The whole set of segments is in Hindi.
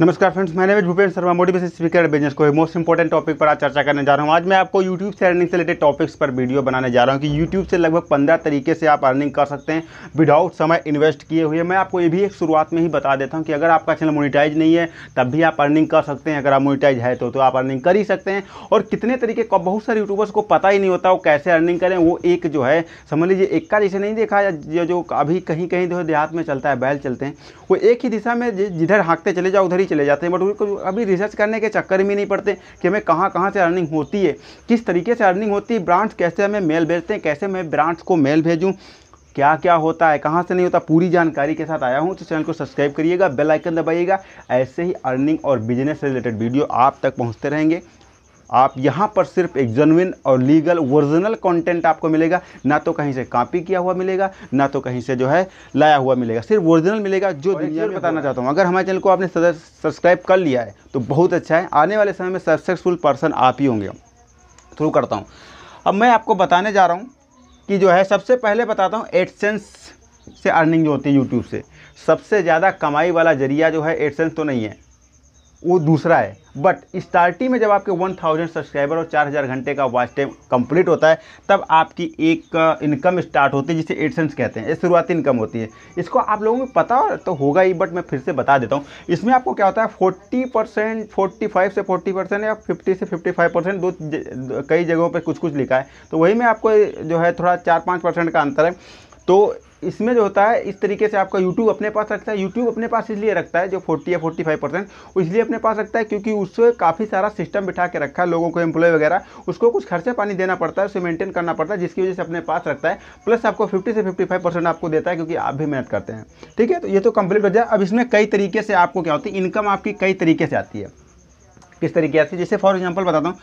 नमस्कार फ्रेंड्स मैंने भी Bhupendra Sharma motivation speaker business को मोस्ट इंपॉर्टेंट टॉपिक पर आज चर्चा करने जा रहा हूँ आज मैं आपको यूट्यूब से अर्निंग से रिलेटेड टॉपिक्स पर वीडियो बनाने जा रहा हूँ कि यूट्यूब से लगभग पंद्रह तरीके से आप अर्निंग कर सकते हैं विदाउट समय इन्वेस्ट किए हुए मैं आपको ये भी एक शुरुआत में ही बता देता हूँ कि अगर आपका चैनल मोनिटाइज नहीं है तब भी आप अर्निंग कर सकते हैं अगर आप मोनिटाइज है तो, तो आप अर्निंग कर ही सकते हैं और कितने तरीके का बहुत सारे यूट्यूबर्स को पता ही नहीं होता वो कैसे अर्निंग करें वो एक जो है समझ लीजिए एक का जैसे नहीं देखा जो अभी कहीं कहीं जो तो देहात में चलता है बैल चलते हैं वो एक ही दिशा में जिधर हाँकते चले जाओ उधर ही चले जाते हैं बट उनको अभी रिसर्च करने के चक्कर में नहीं पड़ते कि हमें कहाँ कहाँ से अर्निंग होती है किस तरीके से अर्निंग होती है ब्रांड्स कैसे हमें मेल भेजते हैं कैसे मैं ब्रांड्स को मेल भेजूँ क्या क्या होता है कहाँ से नहीं होता पूरी जानकारी के साथ आया हूँ तो चैनल को सब्सक्राइब करिएगा बेल आइकन दबाइएगा ऐसे ही अर्निंग और बिजनेस रिलेटेड वीडियो आप तक पहुँचते रहेंगे आप यहाँ पर सिर्फ एक जनविन और लीगल ओरिजिनल कंटेंट आपको मिलेगा ना तो कहीं से कॉपी किया हुआ मिलेगा ना तो कहीं से जो है लाया हुआ मिलेगा सिर्फ ओरिजिनल मिलेगा जो दुनिया में बताना चाहता हूँ अगर हमारे चैनल को आपने सब्सक्राइब कर लिया है तो बहुत अच्छा है आने वाले समय में सक्सेसफुल पर्सन आप ही होंगे थ्रू करता हूँ अब मैं आपको बताने जा रहा हूँ कि जो है सबसे पहले बताता हूँ एडसेंस से अर्निंग जो होती है यूट्यूब से सबसे ज़्यादा कमाई वाला जरिया जो है एडसेंस तो नहीं है वो दूसरा है बट स्टार्टिंग में जब आपके 1000 सब्सक्राइबर और 4000 घंटे का वॉच टाइम कंप्लीट होता है तब आपकी एक इनकम uh, स्टार्ट होती है जिसे एडसेंस कहते हैं ये शुरुआती इनकम होती है इसको आप लोगों को पता तो होगा ही बट मैं फिर से बता देता हूँ इसमें आपको क्या होता है 40 परसेंट फोर्टी से 40 परसेंट या 50 से 55 परसेंट दो, दो कई जगहों पर कुछ कुछ लिखा है तो वही में आपको जो है थोड़ा चार पाँच परसेंट का अंतर है तो इसमें जो होता है इस तरीके से आपका यूट्यूब अपने पास रखता है यूट्यूब अपने पास इसलिए रखता है जो फोर्टी या फोर्टी फाइव परसेंट इसलिए अपने पास रखता है क्योंकि उससे काफ़ी सारा सिस्टम बिठा के रखा है लोगों को एम्प्लॉय वगैरह उसको कुछ खर्चा पानी देना पड़ता है उसे मेंटेन करना पड़ता है जिसकी वजह से अपने पास रखता है प्लस आपको फिफ्टी से फिफ्टी फाइव परसेंट आपको देता है क्योंकि आप भी मेहनत करते हैं ठीक है तो ये तो कंप्लीट हो जाए अब इसमें कई तरीके से आपको क्या होती है इनकम आपकी कई तरीके से आती है किस तरीके से जैसे फॉर एग्जाम्पल बताता हूँ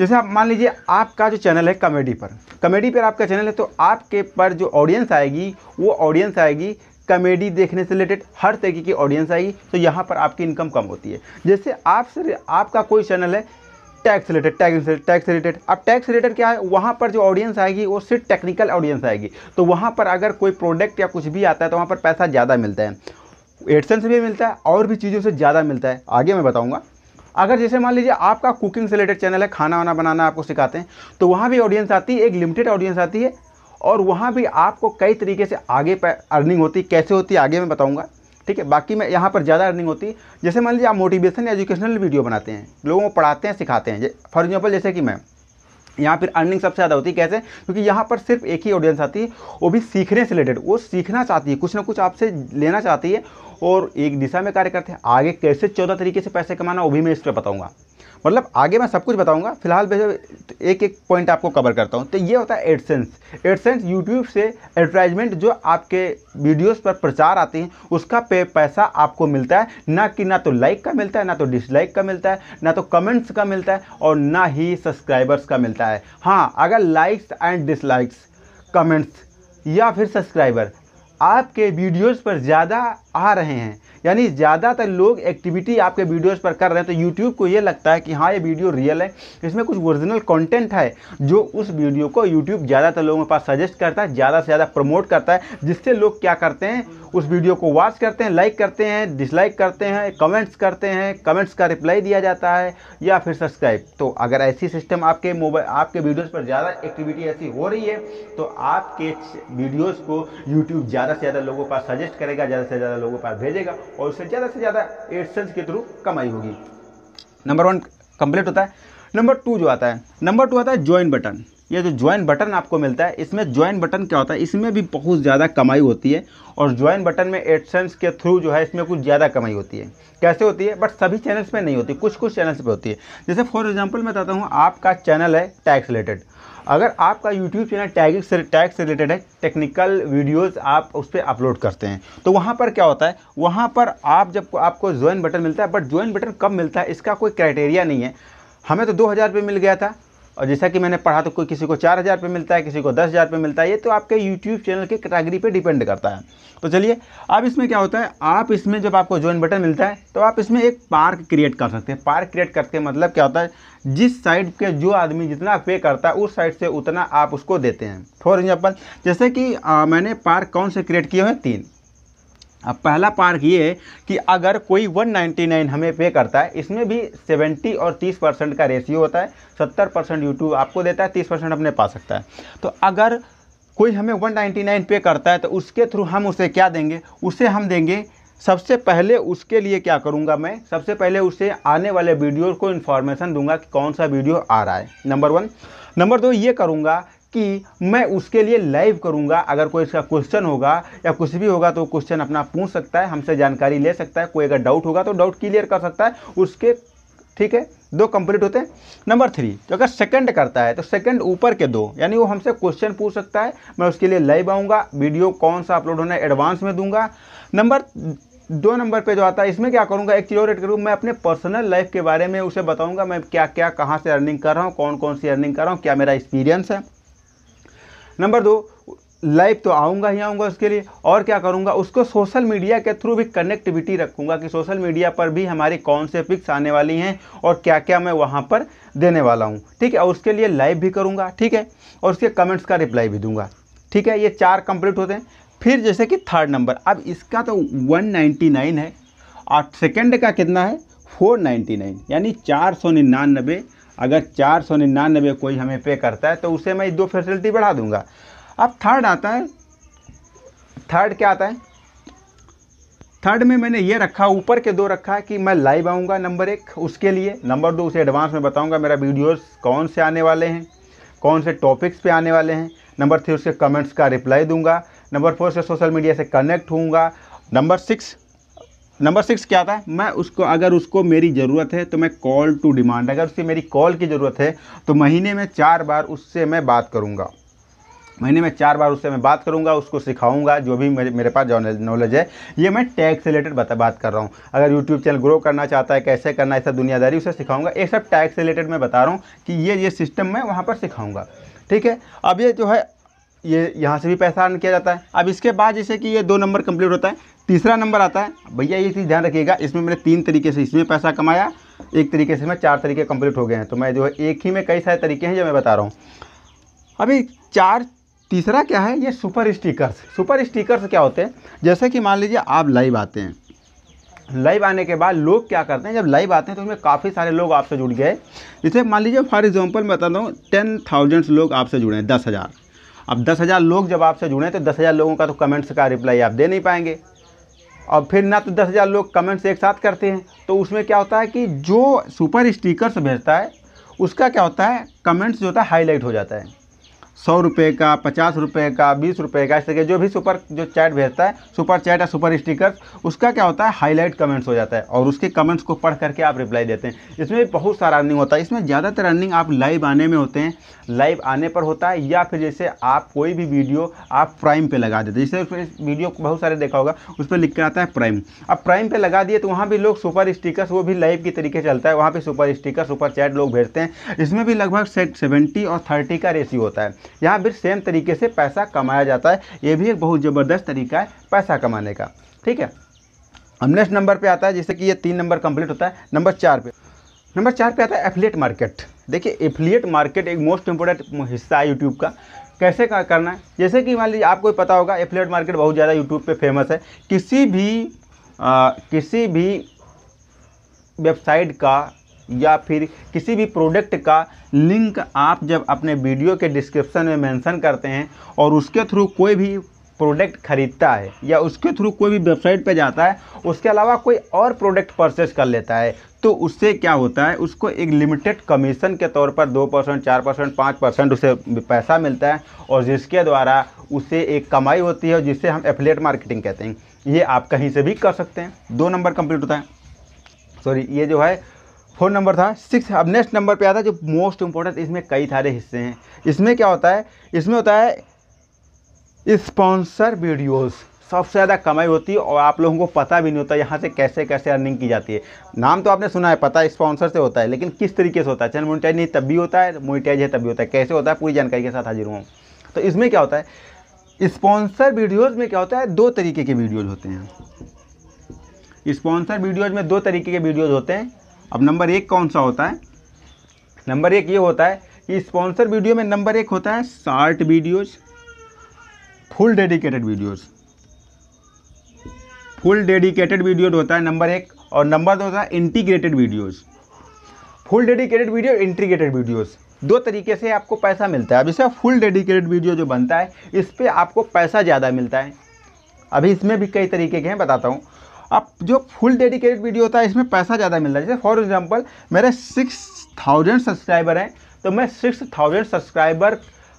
जैसे आप मान लीजिए आपका जो चैनल है कॉमेडी पर कमेडी पर आपका चैनल है तो आपके पर जो ऑडियंस आएगी वो ऑडियंस आएगी कॉमेडी देखने से रिलेटेड हर तरीके की ऑडियंस आएगी तो यहाँ पर आपकी इनकम कम होती है जैसे आप सर आपका कोई चैनल है tax related tax tax related अब टैक्स रिलेटेड क्या है वहाँ पर जो ऑडियंस आएगी वो सिर्फ टेक्निकल ऑडियंस आएगी तो वहाँ पर अगर कोई प्रोडक्ट या कुछ भी आता है तो वहाँ पर पैसा ज़्यादा मिलता है एडसेंस भी मिलता है और भी चीज़ों से ज़्यादा मिलता है आगे मैं बताऊँगा अगर जैसे मान लीजिए आपका कुकिंग से रिलेटेड चैनल है खाना वाना बनाना आपको सिखाते हैं तो वहाँ भी ऑडियंस आती है एक लिमिटेड ऑडियंस आती है और वहाँ भी आपको कई तरीके से आगे अर्निंग होती कैसे होती है आगे मैं बताऊँगा ठीक है बाकी मैं यहाँ पर ज़्यादा अर्निंग होती है जैसे मान लीजिए आप मोटिवेशन एजुकेशनल वीडियो बनाते हैं लोगों को पढ़ाते हैं सिखाते हैं फॉर एग्जाम्पल जैसे कि मैं यहाँ पर अर्निंग सबसे ज़्यादा होती है कैसे क्योंकि यहाँ पर सिर्फ एक ही ऑडियंस आती है वो भी सीखने से रिलेटेड वो सीखना चाहती है कुछ ना कुछ आपसे लेना चाहती है और एक दिशा में कार्य करते हैं आगे कैसे चौदह तरीके से पैसे कमाना वो भी मैं इस पर बताऊँगा मतलब आगे मैं सब कुछ बताऊंगा फिलहाल एक एक पॉइंट आपको कवर करता हूं तो ये होता है एडसेंस एडसेंस यूट्यूब से एडवर्टाइजमेंट जो आपके वीडियोस पर प्रचार आते हैं उसका पे पैसा आपको मिलता है ना कि ना तो लाइक का मिलता है ना तो डिसलाइक का मिलता है ना तो कमेंट्स का मिलता है और ना ही सब्सक्राइबर्स का मिलता है हाँ अगर लाइक्स एंड डिसलाइक्स कमेंट्स या फिर सब्सक्राइबर आपके वीडियोस पर ज़्यादा आ रहे हैं यानी ज़्यादातर लोग एक्टिविटी आपके वीडियोस पर कर रहे हैं तो यूट्यूब को ये लगता है कि हाँ ये वीडियो रियल है इसमें कुछ ओरिजिनल कंटेंट है जो उस वीडियो को यूट्यूब ज़्यादातर लोगों के पास सजेस्ट करता है ज़्यादा से ज़्यादा प्रमोट करता है जिससे लोग क्या करते हैं उस वीडियो को वॉच करते हैं लाइक करते हैं डिसलाइक करते हैं कमेंट्स करते हैं कमेंट्स का रिप्लाई दिया जाता है या फिर सब्सक्राइब तो अगर ऐसी सिस्टम आपके मोबाइल आपके वीडियोस पर ज़्यादा एक्टिविटी ऐसी हो रही है तो आपके वीडियोस को यूट्यूब ज़्यादा से ज़्यादा लोगों पास सजेस्ट करेगा ज़्यादा से ज़्यादा लोगों पास भेजेगा और उससे ज़्यादा से ज़्यादा एडसेंस के थ्रू कमाई होगी नंबर वन कंप्लीट होता है नंबर टू जो आता है नंबर टू आता है ज्वाइन बटन ये जो ज्वाइन बटन आपको मिलता है इसमें ज्वाइन बटन क्या होता है इसमें भी बहुत ज़्यादा कमाई होती है और ज्वाइन बटन में एडसेंस के थ्रू जो है इसमें कुछ ज़्यादा कमाई होती है कैसे होती है बट सभी चैनल्स पे नहीं होती कुछ कुछ चैनल्स पे होती है जैसे फॉर एग्जांपल मैं बताता हूँ आपका चैनल है टैक्स रिलेटेड अगर आपका यूट्यूब चैनल टैगिंग से टैग से रिलेटेड है टेक्निकल वीडियोस आप उस पर अपलोड करते हैं तो वहाँ पर क्या होता है वहाँ पर आप जब आपको ज्वाइन बटन मिलता है बट ज्वाइन बटन कब मिलता है इसका कोई क्राइटेरिया नहीं है हमें तो दो हज़ार मिल गया था और जैसा कि मैंने पढ़ा तो कोई किसी को चार हज़ार मिलता है किसी को दस हज़ार मिलता है ये तो आपके यूट्यूब चैनल की कैटेगरी पर डिपेंड करता है तो चलिए अब इसमें क्या होता है आप इसमें जब आपको ज्वाइन बटन मिलता है तो आप इसमें एक पार्क क्रिएट कर सकते हैं पार्क क्रिएट करके मतलब क्या होता है जिस साइड के जो आदमी जितना पे करता है उस साइड से उतना आप उसको देते हैं फॉर एग्जाम्पल जैसे कि आ, मैंने पार्क कौन से क्रिएट किए हैं तीन अब पहला पार्क ये है कि अगर कोई 199 हमें पे करता है इसमें भी 70 और 30 परसेंट का रेशियो होता है 70 परसेंट यूट्यूब आपको देता है 30 परसेंट अपने पा सकता है तो अगर कोई हमें 199 पे करता है तो उसके थ्रू हम उसे क्या देंगे उसे हम देंगे सबसे पहले उसके लिए क्या करूँगा मैं सबसे पहले उसे आने वाले वीडियो को इन्फॉर्मेशन दूंगा कि कौन सा वीडियो आ रहा है नंबर वन नंबर दो ये करूँगा कि मैं उसके लिए लाइव करूँगा अगर कोई इसका क्वेश्चन होगा या कुछ भी होगा तो क्वेश्चन अपना पूछ सकता है हमसे जानकारी ले सकता है कोई अगर डाउट होगा तो डाउट क्लियर कर सकता है उसके ठीक है दो कंप्लीट होते हैं नंबर थ्री तो अगर सेकंड करता है तो सेकंड ऊपर के दो यानी वो हमसे क्वेश्चन पूछ सकता है मैं उसके लिए लाइव आऊँगा वीडियो कौन सा अपलोड होना है एडवांस में दूंगा नंबर दो नंबर पे जो आता है इसमें क्या करूँगा एक चीज़ और एड करूँगा मैं अपने पर्सनल लाइफ के बारे में उसे बताऊँगा मैं क्या क्या कहाँ से अर्निंग कर रहा हूँ कौन कौन सी अर्निंग कर रहा हूँ क्या मेरा एक्सपीरियंस है नंबर दो लाइव तो आऊँगा ही आऊँगा उसके लिए और क्या करूँगा उसको सोशल मीडिया के थ्रू भी कनेक्टिविटी रखूँगा कि सोशल मीडिया पर भी हमारी कौन से पिक्स आने वाली हैं और क्या क्या मैं वहाँ पर देने वाला हूँ ठीक है और उसके लिए लाइव भी करूँगा ठीक है और उसके कमेंट्स का रिप्लाई भी दूंगा ठीक है ये चार कंप्लीट होते हैं फिर जैसे कि थर्ड नंबर अब इसका तो वन है और सेकेंड का कितना है फोर यानी चार सौ निन्यानबे अगर चार सौ निन्यानबे कोई हमें पे करता है तो उसे मैं दो फैसिलिटी बढ़ा दूंगा अब थर्ड आता है थर्ड क्या आता है थर्ड में मैंने ये रखा ऊपर के दो रखा है कि मैं लाइव आऊँगा नंबर एक उसके लिए नंबर दो उसे एडवांस में बताऊँगा मेरा वीडियोस कौन से आने वाले हैं कौन से टॉपिक्स पे आने वाले हैं नंबर थ्री उसके कमेंट्स का रिप्लाई दूंगा नंबर फोर से सोशल मीडिया से कनेक्ट हूँगा नंबर सिक्स नंबर सिक्स क्या था मैं उसको अगर उसको मेरी ज़रूरत है तो मैं कॉल टू डिमांड अगर उससे मेरी कॉल की ज़रूरत है तो महीने में चार बार उससे मैं बात करूँगा महीने में चार बार उससे मैं बात करूंगा उसको सिखाऊंगा जो भी मेरे मेरे पास नॉलेज है ये मैं टैक्स रिलेटेड बता बात कर रहा हूँ अगर यूट्यूब चैनल ग्रो करना चाहता है कैसे करना है सब दुनियादारी उसे सिखाऊंगा ये सब टैक्स रिलेटेड मैं बता रहा हूँ कि ये ये सिस्टम मैं वहाँ पर सिखाऊंगा ठीक है अब ये जो है ये यहाँ से भी पैसा अर्न किया जाता है अब इसके बाद जैसे कि ये दो नंबर कंप्लीट होता है तीसरा नंबर आता है भैया ये चीज़ ध्यान रखिएगा इसमें मैंने तीन तरीके से इसमें पैसा कमाया एक तरीके से मैं चार तरीके कंप्लीट हो गए हैं तो मैं जो है एक ही में कई सारे तरीके हैं जो मैं बता रहा हूँ अभी चार तीसरा क्या है ये सुपर स्टिकर्स सुपर स्टिकर्स क्या होते हैं जैसे कि मान लीजिए आप लाइव आते हैं लाइव आने के बाद लोग क्या करते हैं जब लाइव आते हैं तो उसमें काफ़ी सारे लोग आपसे जुड़ गए जैसे मान लीजिए फॉर एग्जाम्पल मैं बताता हूँ टेन थाउजेंड्स लोग आपसे जुड़े हैं दस हज़ार अब दस हज़ार लोग जब आपसे जुड़े तो दस हज़ार लोगों का तो कमेंट्स का रिप्लाई आप दे नहीं पाएंगे और फिर ना तो दस हज़ार लोग कमेंट्स एक साथ करते हैं तो उसमें क्या होता है कि जो सुपर स्टिकर्स भेजता है उसका क्या होता है कमेंट्स जो होता है हाईलाइट हो जाता है सौ रुपये का पचास रुपये का बीस रुपये का इस तरह जो भी सुपर जो चैट भेजता है सुपर चैट या सुपर स्टिकर्स उसका क्या होता है हाईलाइट कमेंट्स हो जाता है और उसके कमेंट्स को पढ़ करके आप रिप्लाई देते हैं इसमें भी बहुत सारा अर्निंग होता है इसमें ज़्यादातर अर्निंग आप लाइव आने में होते हैं लाइव आने पर होता है या फिर जैसे आप कोई भी वीडियो आप प्राइम पर लगा देते हैं जैसे वीडियो बहुत सारे देखा होगा उस पर लिख कर आता है प्राइम अब प्राइम पर लगा दिए तो वहाँ भी लोग सुपर स्टिकर्स वो भी लाइव के तरीके चलता है वहाँ पर सुपर स्टिकर सुपर चैट लोग भेजते हैं इसमें भी लगभग सेवेंटी और थर्टी का रेशियो होता है यहाँ फिर सेम तरीके से पैसा कमाया जाता है ये भी एक बहुत ज़बरदस्त तरीका है पैसा कमाने का ठीक है अब नेक्स्ट नंबर पे आता है जैसे कि ये तीन नंबर कंप्लीट होता है नंबर चार पे नंबर चार पे आता है एफिलिएट मार्केट देखिए एफिलिएट मार्केट एक मोस्ट इंपॉर्टेंट हिस्सा है यूट्यूब का कैसे करना है जैसे कि मान लीजिए आपको पता होगा एफिलिएट मार्केट बहुत ज़्यादा यूट्यूब पे फेमस है किसी भी आ, किसी भी वेबसाइट का या फिर किसी भी प्रोडक्ट का लिंक आप जब अपने वीडियो के डिस्क्रिप्शन में मेंशन करते हैं और उसके थ्रू कोई भी प्रोडक्ट खरीदता है या उसके थ्रू कोई भी वेबसाइट पर जाता है उसके अलावा कोई और प्रोडक्ट परचेज कर लेता है तो उससे क्या होता है उसको एक लिमिटेड कमीशन के तौर पर दो परसेंट चार परसेंट पाँच परसेंट उसे पैसा मिलता है और जिसके द्वारा उसे एक कमाई होती है जिसे हम एफिलेट मार्केटिंग कहते हैं ये आप कहीं से भी कर सकते हैं दो नंबर कंप्लीट होता है सॉरी ये जो है फोर नंबर था सिक्स अब नेक्स्ट नंबर पे आता है जो मोस्ट इम्पोर्टेंट इसमें कई सारे हिस्से हैं इसमें क्या होता है इसमें होता है स्पॉन्सर वीडियोस सबसे ज़्यादा कमाई होती है और आप लोगों को पता भी नहीं होता यहाँ से कैसे कैसे अर्निंग की जाती है नाम तो आपने सुना है पता है स्पॉन्सर से होता है लेकिन किस तरीके से होता है चैनल मोनिटाइज नहीं तब भी होता है मोनिटाइज है तब भी होता है कैसे होता है पूरी जानकारी के साथ हाजिर हुआ तो इसमें क्या होता है स्पॉन्सर वीडियोज़ में क्या होता है दो तरीके के वीडियोज़ होते हैं स्पॉन्सर वीडियोज़ में दो तरीके के वीडियोज़ होते हैं अब नंबर एक कौन सा होता है नंबर एक ये होता है कि स्पॉन्सर वीडियो में नंबर एक होता है short videos full dedicated videos full dedicated video होता है नंबर एक और नंबर दो होता है integrated videos full dedicated video integrated videos दो तरीके से आपको पैसा मिलता है अब इसका फुल डेडिकेटेड वीडियो जो बनता है इस पर आपको पैसा ज़्यादा मिलता है अभी इसमें भी कई तरीके के हैं बताता हूँ अब जो फुल डेडिकेटेड वीडियो होता है इसमें पैसा ज़्यादा मिल रहा है जैसे फॉर एग्जाम्पल मेरे सिक्स थाउजेंड सब्सक्राइबर हैं तो मैं सिक्स थाउजेंड सब्सक्राइबर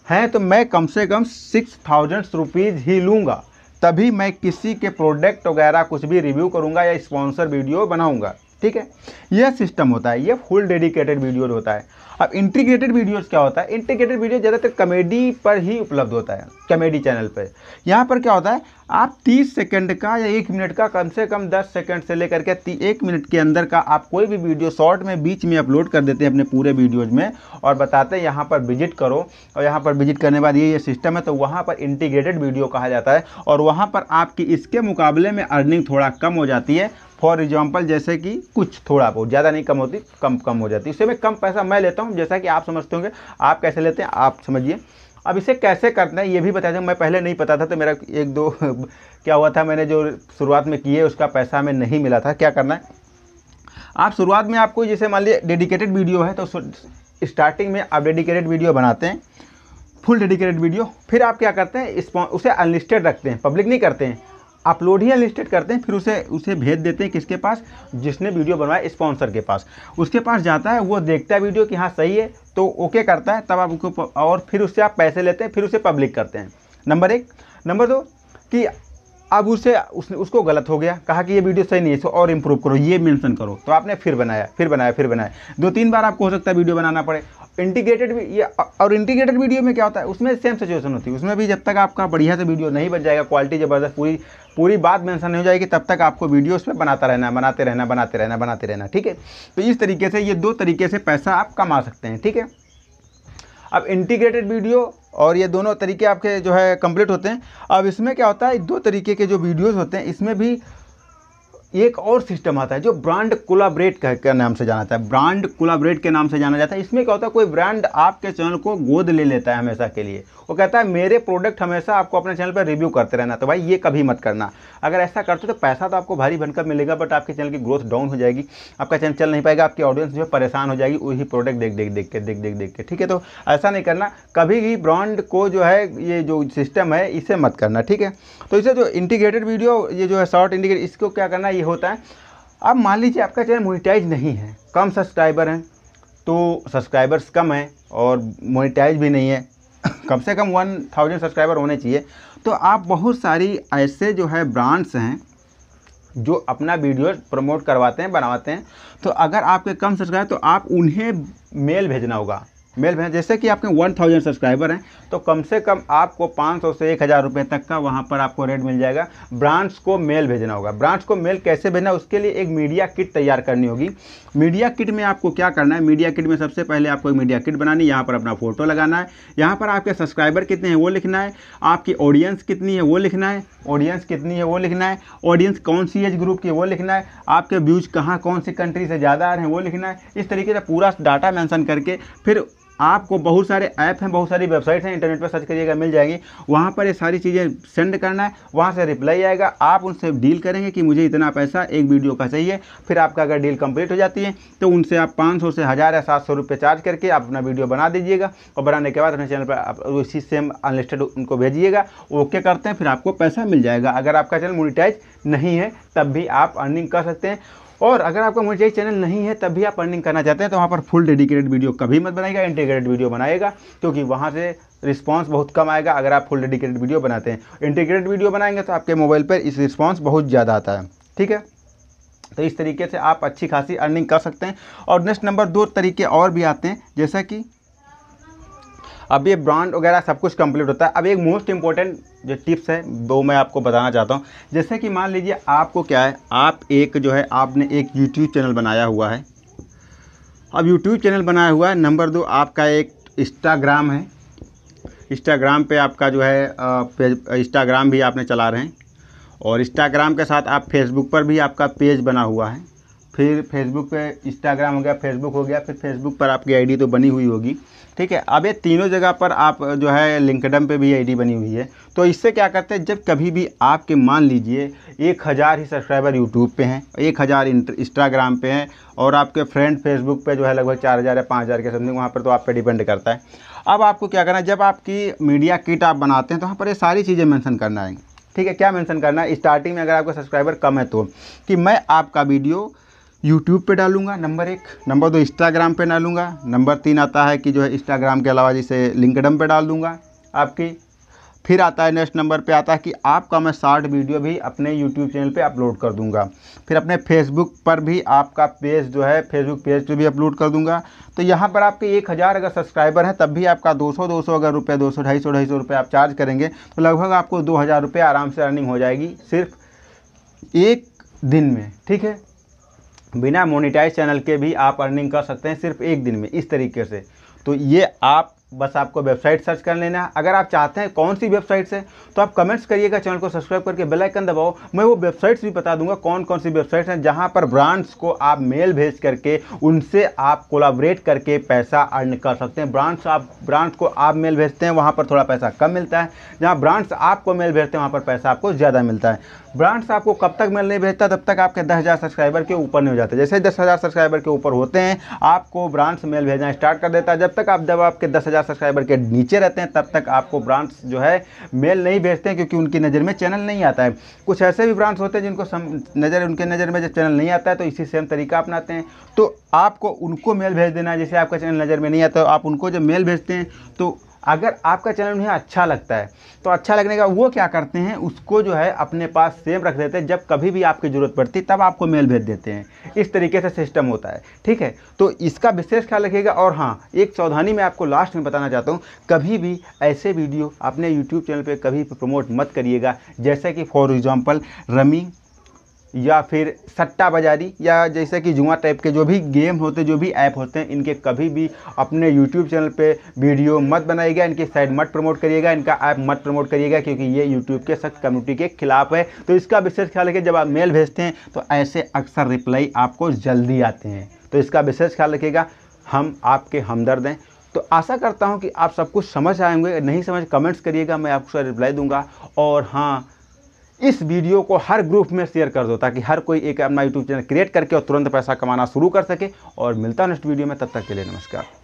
हैं तो मैं कम से कम सिक्स थाउजेंड रुपीज़ ही लूँगा तभी मैं किसी के प्रोडक्ट वगैरह कुछ भी रिव्यू करूँगा या स्पॉन्सर वीडियो बनाऊँगा ठीक है यह सिस्टम होता है ये फुल डेडिकेटेड वीडियो होता है अब इंटीग्रेटेड वीडियोस क्या होता है इंटीग्रेटेड वीडियो ज़्यादातर कॉमेडी पर ही उपलब्ध होता है कॉमेडी चैनल पर यहाँ पर क्या होता है आप 30 सेकंड का या एक मिनट का कम से कम 10 सेकंड से लेकर के एक मिनट के अंदर का आप कोई भी वीडियो शॉर्ट में बीच में अपलोड कर देते हैं अपने पूरे वीडियोज़ में और बताते हैं यहाँ पर विजिट करो और यहाँ पर विजिट करने के बाद ये ये सिस्टम है तो वहाँ पर इंटीग्रेटेड वीडियो कहा जाता है और वहाँ पर आपकी इसके मुकाबले में अर्निंग थोड़ा कम हो जाती है फॉर एग्जाम्पल जैसे कि कुछ थोड़ा बहुत ज़्यादा नहीं कम होती कम कम हो जाती इससे में कम पैसा मैं लेता हूँ जैसा कि आप समझते होंगे आप कैसे लेते हैं आप समझिए अब इसे कैसे करना है ये भी बता दें मैं पहले नहीं पता था तो मेरा एक दो क्या हुआ था मैंने जो शुरुआत में किए उसका पैसा हमें नहीं मिला था क्या करना है आप शुरुआत में आपको जैसे मान लीजिए डेडिकेटेड वीडियो है तो स्टार्टिंग में आप डेडिकेटेड वीडियो बनाते हैं फुल डेडिकेटेड वीडियो फिर आप क्या करते हैं उसे अनलिस्टेड रखते हैं पब्लिक नहीं करते हैं अपलोड ही अनलिस्टेड करते हैं फिर उसे उसे भेज देते हैं किसके पास जिसने वीडियो बनवाया स्पॉन्सर के पास उसके पास जाता है वो देखता है वीडियो कि हाँ सही है तो ओके करता है तब आप उसको और फिर उससे आप पैसे लेते हैं फिर उसे पब्लिक करते हैं नंबर एक नंबर दो कि अब उसे उसने उसको गलत हो गया कहा कि ये वीडियो सही नहीं है इसको और इम्प्रूव करो ये मेंशन करो तो आपने फिर बनाया फिर बनाया फिर बनाया दो तीन बार आपको हो सकता है वीडियो बनाना पड़े इंटीग्रेटेड ये और इंटीग्रेटेड वीडियो में क्या होता है उसमें सेम सिचुएशन होती है उसमें भी जब तक आपका बढ़िया से वीडियो नहीं बन जाएगा क्वालिटी ज़बरदस्त पूरी पूरी बात मेंशन हो जाएगी तब तक आपको वीडियो उस पर बनाता रहना बनाते रहना बनाते रहना बनाते रहना ठीक है तो इस तरीके से ये दो तरीके से पैसा आप कमा सकते हैं ठीक है अब इंटीग्रेटेड वीडियो और ये दोनों तरीके आपके जो है कंप्लीट होते हैं अब इसमें क्या होता है दो तरीके के जो वीडियोस होते हैं इसमें भी एक और सिस्टम आता है जो ब्रांड कोलाबरेट के नाम से जाना जाता है ब्रांड कोलाबरेट के नाम से जाना जाता है इसमें क्या होता है कोई ब्रांड आपके चैनल को गोद ले लेता है हमेशा के लिए वो कहता है मेरे प्रोडक्ट हमेशा आपको अपने चैनल पर रिव्यू करते रहना तो भाई ये कभी मत करना अगर ऐसा करते हो तो पैसा तो आपको भारी बनकर मिलेगा बट आपके चैनल की ग्रोथ डाउन हो जाएगी आपका चैनल चल नहीं पाएगा आपकी ऑडियंस जो है परेशान हो जाएगी वही प्रोडक्ट देख देख देख के देख देख देख के ठीक है तो ऐसा नहीं करना कभी भी ब्रांड को जो है ये जो सिस्टम है इसे मत करना ठीक है तो इसे जो इंटीग्रेटेड वीडियो ये जो है शॉर्ट इंटीग्रेट इसको क्या करना ये होता है अब मान लीजिए आपका चैनल मोनिटाइज नहीं है कम सब्सक्राइबर हैं तो सब्सक्राइबर्स कम हैं और मोनिटाइज भी नहीं है कम से कम वन थाउजेंड सब्सक्राइबर होने चाहिए तो आप बहुत सारी ऐसे जो है ब्रांड्स हैं जो अपना वीडियो प्रमोट करवाते हैं बनाते हैं तो अगर आपके कम सब्सक्राइब तो आप उन्हें मेल भेजना होगा मेल भेजें जैसे कि आपके वन थाउजेंड सब्सक्राइबर हैं तो कम से कम आपको पाँच सौ से एक हज़ार रुपये तक का वहाँ पर आपको रेट मिल जाएगा ब्रांड्स को मेल भेजना होगा ब्रांड्स को मेल कैसे भेजना उसके लिए एक मीडिया किट तैयार करनी होगी मीडिया किट में आपको क्या करना है मीडिया किट में सबसे पहले आपको एक मीडिया किट बनानी यहाँ पर अपना फ़ोटो लगाना है यहाँ पर आपके सब्सक्राइबर कितने हैं वो लिखना है आपकी ऑडियंस कितनी है वो लिखना है ऑडियंस कितनी है वो लिखना है ऑडियंस कौन सी एज ग्रुप की वो लिखना है आपके व्यूज़ कहाँ कौन सी कंट्री से ज़्यादा आ रहे हैं वो लिखना है इस तरीके से पूरा डाटा मैंसन करके फिर आपको बहुत सारे ऐप हैं बहुत सारी वेबसाइट्स हैं इंटरनेट पर सर्च करिएगा मिल जाएंगी वहाँ पर ये सारी चीज़ें सेंड करना है वहाँ से रिप्लाई आएगा आप उनसे डील करेंगे कि मुझे इतना पैसा एक वीडियो का चाहिए फिर आपका अगर डील कंप्लीट हो जाती है तो उनसे आप पाँच से हज़ार या सात सौ चार्ज करके आप अपना वीडियो बना दीजिएगा और बनाने के बाद अपने चैनल पर आप उसी सेम अनलिस्टेड उनको भेजिएगा ओके करते हैं फिर आपको पैसा मिल जाएगा अगर आपका चैनल मोनिटाइज नहीं है तब भी आप अर्निंग कर सकते हैं और अगर आपका मुझे चैनल नहीं है तब भी आप अर्निंग करना चाहते हैं तो वहाँ पर फुल डेडिकेटेड वीडियो कभी मत बनाएगा इंटीग्रेटेड वीडियो बनाएगा क्योंकि वहाँ से रिस्पांस बहुत कम आएगा अगर आप फुल डेडिकेटेड वीडियो बनाते हैं इंटीग्रेटेड वीडियो बनाएंगे तो आपके मोबाइल पर इस रिस्पॉन्स बहुत ज़्यादा आता है ठीक है तो इस तरीके से आप अच्छी खासी अर्निंग कर सकते हैं और नेक्स्ट नंबर दो तरीके और भी आते हैं जैसा कि अब ये ब्रांड वगैरह सब कुछ कंप्लीट होता है अब एक मोस्ट इंपॉर्टेंट जो टिप्स है वो मैं आपको बताना चाहता हूँ जैसे कि मान लीजिए आपको क्या है आप एक जो है आपने एक यूट्यूब चैनल बनाया हुआ है अब यूट्यूब चैनल बनाया हुआ है नंबर दो आपका एक इंस्टाग्राम है इंस्टाग्राम पे आपका जो है इंस्टाग्राम भी आपने चला रहे हैं और इंस्टाग्राम के साथ आप फेसबुक पर भी आपका पेज बना हुआ है फिर फेसबुक पे इंस्टाग्राम हो गया फेसबुक हो गया फिर फेसबुक पर आपकी आईडी तो बनी हुई होगी ठीक है अब ये तीनों जगह पर आप जो है लिंकडम पे भी आईडी बनी हुई है तो इससे क्या करते हैं जब कभी भी आपके मान लीजिए एक हज़ार ही सब्सक्राइबर यूट्यूब पे हैं एक हज़ार इंस्टाग्राम पे हैं और आपके फ्रेंड फेसबुक पे जो है लगभग चार हज़ार या पाँच हज़ार के समथिंग वहाँ पर तो आप पे डिपेंड करता है अब आपको क्या करना है जब आपकी मीडिया किट आप बनाते हैं तो वहाँ पर ये सारी चीज़ें मैंसन करना है ठीक है क्या मैंसन करना है स्टार्टिंग में अगर आपका सब्सक्राइबर कम है तो कि मैं आपका वीडियो यूट्यूब पे डालूंगा नंबर एक नंबर दो इंस्टाग्राम पे डालूंगा नंबर तीन आता है कि जो है इंस्टाग्राम के अलावा जैसे लिंकडम पे डाल दूँगा आपकी फिर आता है नेक्स्ट नंबर पे आता है कि आपका मैं शार्ट वीडियो भी अपने यूट्यूब चैनल पे अपलोड कर दूंगा फिर अपने फेसबुक पर भी आपका पेज जो है फेसबुक पेज पे भी अपलोड कर दूंगा तो यहाँ पर आपके एक हज़ार अगर सब्सक्राइबर हैं तब भी आपका 200 200 अगर रुपये दो सौ ढाई सौ ढाई सौ रुपये आप चार्ज करेंगे तो लगभग आपको दो हज़ार रुपये आराम से अर्निंग हो जाएगी सिर्फ एक दिन में ठीक है बिना मोनिटाइज चैनल के भी आप अर्निंग कर सकते हैं सिर्फ एक दिन में इस तरीके से तो ये आप बस आपको वेबसाइट सर्च कर लेना है अगर आप चाहते हैं कौन सी वेबसाइट्स से तो आप कमेंट्स करिएगा चैनल को सब्सक्राइब करके बेल आइकन दबाओ मैं वो वेबसाइट्स भी बता दूंगा कौन कौन सी वेबसाइट्स हैं जहां पर ब्रांड्स को आप मेल भेज करके उनसे आप कोलाबरेट करके पैसा अर्न कर सकते हैं ब्रांड्स आप ब्रांड्स को आप मेल भेजते हैं वहाँ पर थोड़ा पैसा कम मिलता है जहाँ ब्रांड्स आपको मेल भेजते हैं वहाँ पर पैसा आपको ज़्यादा मिलता है ब्रांड्स आपको कब तक मिलने नहीं भेजता तब तक आपके दस हज़ार सब्सक्राइबर के ऊपर नहीं हो जाते जैसे दस हज़ार सब्सक्राइबर के ऊपर होते हैं आपको ब्रांड्स मेल भेजना स्टार्ट कर देता है जब तक आप जब आपके दस हज़ार सब्सक्राइबर के नीचे रहते हैं तब तक आपको ब्रांड्स जो है मेल नहीं भेजते हैं क्योंकि उनकी नज़र में चैनल नहीं आता है कुछ ऐसे भी ब्रांड्स होते हैं जिनको नज़र उनके नज़र में जब चैनल नहीं आता है तो इसी सेम तरीका अपनाते हैं तो आपको उनको मेल भेज देना जैसे आपका चैनल नज़र में नहीं आता तो आप उनको जब मेल भेजते हैं तो अगर आपका चैनल उन्हें अच्छा लगता है तो अच्छा लगने का वो क्या करते हैं उसको जो है अपने पास सेव रख देते हैं जब कभी भी आपकी ज़रूरत पड़ती तब आपको मेल भेज देते हैं इस तरीके से सिस्टम होता है ठीक है तो इसका विशेष ख्याल रखिएगा और हाँ एक सावधानी मैं आपको लास्ट में बताना चाहता हूँ कभी भी ऐसे वीडियो अपने यूट्यूब चैनल पर कभी प्रमोट मत करिएगा जैसे कि फॉर एग्ज़ाम्पल रमी या फिर सट्टा बाजारी या जैसे कि जुआ टाइप के जो भी गेम होते जो भी ऐप होते हैं इनके कभी भी अपने यूट्यूब चैनल पे वीडियो मत बनाइएगा इनकी साइड मत प्रमोट करिएगा इनका ऐप मत प्रमोट करिएगा क्योंकि ये यूट्यूब के सख्त कम्युनिटी के खिलाफ है तो इसका विशेष ख्याल रखिए जब आप मेल भेजते हैं तो ऐसे अक्सर रिप्लाई आपको जल्दी आते हैं तो इसका विशेष ख्याल रखिएगा हम आपके हमदर्द हैं तो आशा करता हूँ कि आप सब कुछ समझ आएंगे नहीं समझ कमेंट्स करिएगा मैं आपको रिप्लाई दूंगा और हाँ इस वीडियो को हर ग्रुप में शेयर कर दो ताकि हर कोई एक अपना यूट्यूब चैनल क्रिएट करके और तुरंत पैसा कमाना शुरू कर सके और मिलता नेक्स्ट वीडियो में तब तक के लिए नमस्कार